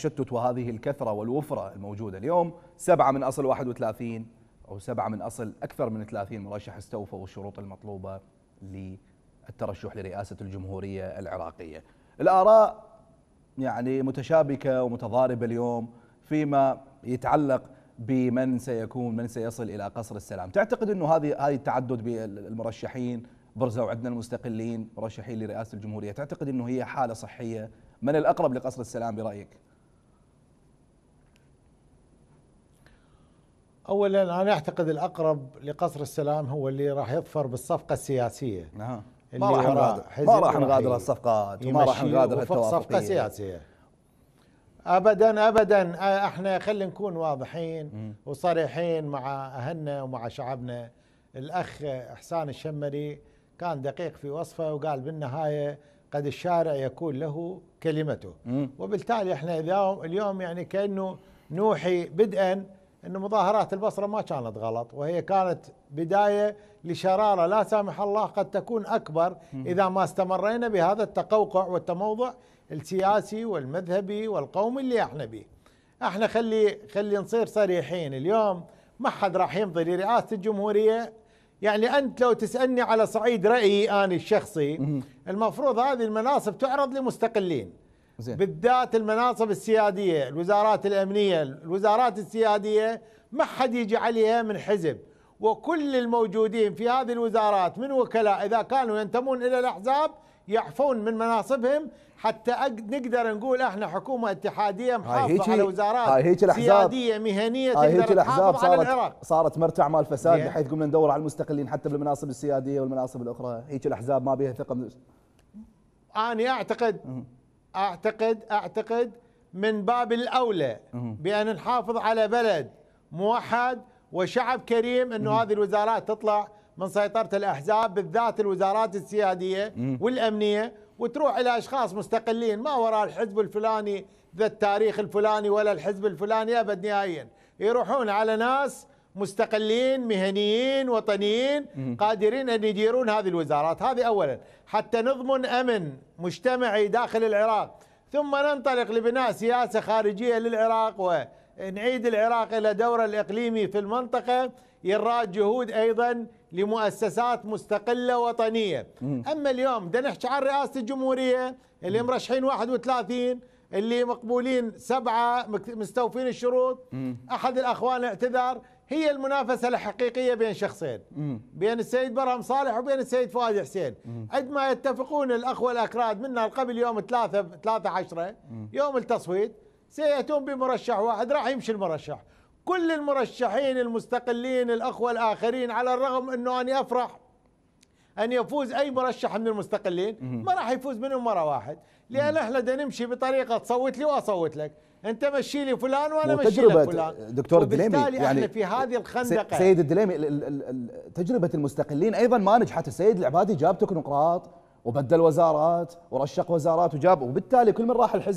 التشتت وهذه الكثرة والوفرة الموجودة اليوم سبعة من أصل 31 أو سبعة من أصل أكثر من 30 مرشح استوفوا الشروط المطلوبة للترشح لرئاسة الجمهورية العراقية الآراء يعني متشابكة ومتضاربة اليوم فيما يتعلق بمن سيكون من سيصل إلى قصر السلام تعتقد أنه هذه هذه التعدد بالمرشحين برزوا عندنا المستقلين مرشحين لرئاسة الجمهورية تعتقد أنه هي حالة صحية من الأقرب لقصر السلام برأيك؟ اولا انا اعتقد الاقرب لقصر السلام هو اللي راح يظفر بالصفقه السياسيه نعم ما راح نغادر ما راح نغادر الصفقات وما راح نغادر التوافقيه صفقه سياسيه ابدا ابدا احنا خلينا نكون واضحين وصريحين مع اهلنا ومع شعبنا الاخ احسان الشمري كان دقيق في وصفه وقال بالنهايه قد الشارع يكون له كلمته وبالتالي احنا اليوم يعني كانه نوحي بدءا أن مظاهرات البصرة ما كانت غلط وهي كانت بداية لشرارة لا سامح الله قد تكون أكبر إذا ما استمرينا بهذا التقوقع والتموضع السياسي والمذهبي والقومي اللي احنا به احنا خلي خلي نصير صريحين اليوم ما حد راح يمضي لرئاسه الجمهوريه يعني انت لو تسالني على صعيد رايي انا الشخصي المفروض هذه المناصب تعرض لمستقلين زين. بالذات المناصب السياديه الوزارات الامنيه الوزارات السياديه ما حد يجي عليها من حزب وكل الموجودين في هذه الوزارات من وكلاء اذا كانوا ينتمون الى الاحزاب يعفون من مناصبهم حتى نقدر نقول احنا حكومه اتحاديه محافظه على وزارات سياديه مهنيه تقدر الاحزاب صارت على العراق صارت مرتع مال فساد إيه. بحيث قمنا ندور على المستقلين حتى بالمناصب السياديه والمناصب الاخرى هيك الاحزاب ما بها ثقه من... انا اعتقد اعتقد اعتقد من باب الاولى بان نحافظ على بلد موحد وشعب كريم انه هذه الوزارات تطلع من سيطره الاحزاب بالذات الوزارات السياديه والامنيه وتروح الى اشخاص مستقلين ما وراء الحزب الفلاني ذا التاريخ الفلاني ولا الحزب الفلاني ابد نهائيا يروحون على ناس مستقلين مهنيين وطنيين قادرين أن يديرون هذه الوزارات هذه أولا حتى نضمن أمن مجتمعي داخل العراق ثم ننطلق لبناء سياسة خارجية للعراق ونعيد العراق إلى دوره الإقليمي في المنطقة يراد جهود أيضا لمؤسسات مستقلة وطنية أما اليوم بدنا نحكي عن رئاسة الجمهورية اللي مرشحين 31 اللي مقبولين سبعة مستوفين الشروط أحد الأخوان اعتذر هي المنافسه الحقيقيه بين شخصين بين السيد برهم صالح وبين السيد فؤاد حسين عند ما يتفقون الاخوه الاكراد منا قبل يوم 3 3 10 يوم التصويت سياتون بمرشح واحد راح يمشي المرشح كل المرشحين المستقلين الاخوه الاخرين على الرغم انه اني افرح ان يفوز اي مرشح من المستقلين ما راح يفوز منهم مره واحد لان احنا بدنا نمشي بطريقه تصوت لي واصوت لك انت مشي لي فلان وانا مشي لك فلان دكتور الدليمي يعني احنا في هذه الخندقه سيد الدليمي تجربه المستقلين ايضا ما نجحت السيد العبادي جاب تكنوقراط وبدل وزارات ورشق وزارات وجاب وبالتالي كل من راح الحزب